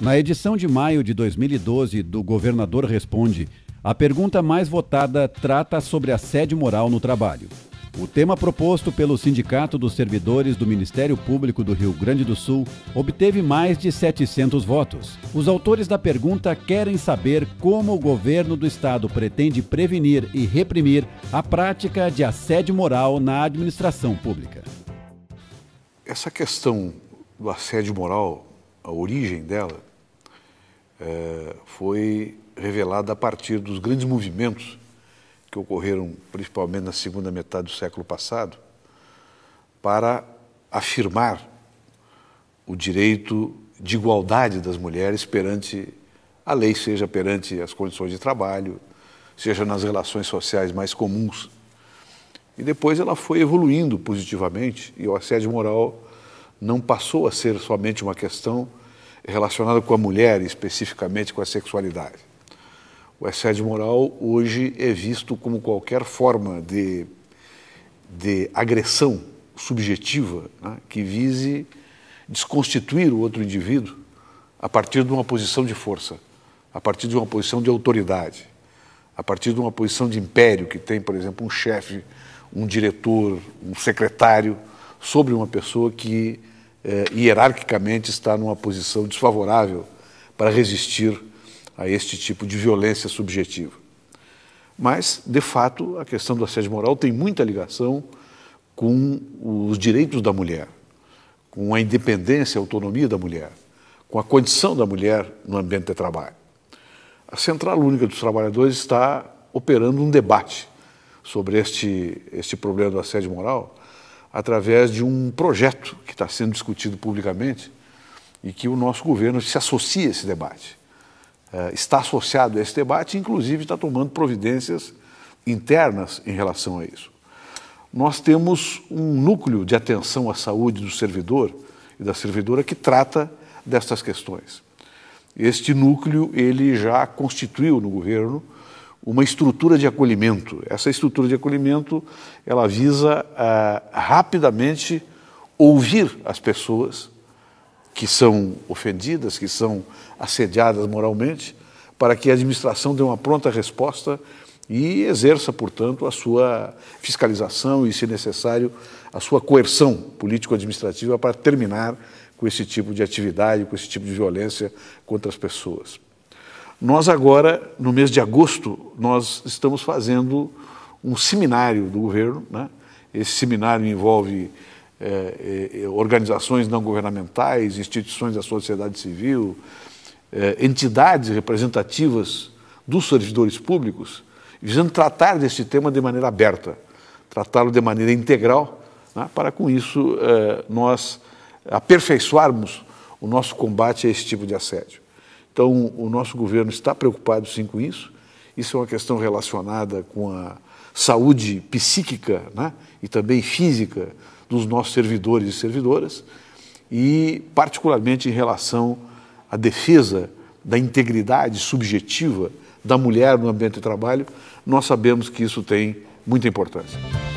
Na edição de maio de 2012 do Governador Responde, a pergunta mais votada trata sobre assédio moral no trabalho. O tema proposto pelo Sindicato dos Servidores do Ministério Público do Rio Grande do Sul obteve mais de 700 votos. Os autores da pergunta querem saber como o governo do estado pretende prevenir e reprimir a prática de assédio moral na administração pública. Essa questão do assédio moral, a origem dela, é, foi revelada a partir dos grandes movimentos que ocorreram principalmente na segunda metade do século passado para afirmar o direito de igualdade das mulheres perante a lei, seja perante as condições de trabalho, seja nas relações sociais mais comuns. E depois ela foi evoluindo positivamente e o assédio moral não passou a ser somente uma questão relacionada com a mulher, especificamente com a sexualidade. O assédio moral hoje é visto como qualquer forma de, de agressão subjetiva né, que vise desconstituir o outro indivíduo a partir de uma posição de força, a partir de uma posição de autoridade, a partir de uma posição de império que tem, por exemplo, um chefe, um diretor, um secretário sobre uma pessoa que eh, hierarquicamente está numa posição desfavorável para resistir a este tipo de violência subjetiva. Mas, de fato, a questão do assédio moral tem muita ligação com os direitos da mulher, com a independência e autonomia da mulher, com a condição da mulher no ambiente de trabalho. A Central Única dos Trabalhadores está operando um debate sobre este, este problema do assédio moral, através de um projeto que está sendo discutido publicamente e que o nosso governo se associa a esse debate. Eh, está associado a esse debate, inclusive está tomando providências internas em relação a isso. Nós temos um núcleo de atenção à saúde do servidor e da servidora que trata destas questões. Este núcleo ele já constituiu no governo uma estrutura de acolhimento. Essa estrutura de acolhimento ela visa ah, rapidamente ouvir as pessoas que são ofendidas, que são assediadas moralmente, para que a administração dê uma pronta resposta e exerça, portanto, a sua fiscalização e, se necessário, a sua coerção político-administrativa para terminar com esse tipo de atividade, com esse tipo de violência contra as pessoas. Nós agora, no mês de agosto, nós estamos fazendo um seminário do governo. Né? Esse seminário envolve eh, eh, eh, organizações não governamentais, instituições da sociedade civil, entidades representativas dos servidores públicos, visando tratar desse tema de maneira aberta, tratá-lo de maneira integral, né? para com isso nós aperfeiçoarmos o nosso combate a esse tipo de assédio. Então, o nosso governo está preocupado sim com isso. Isso é uma questão relacionada com a saúde psíquica né? e também física dos nossos servidores e servidoras, e particularmente em relação à defesa da integridade subjetiva da mulher no ambiente de trabalho, nós sabemos que isso tem muita importância.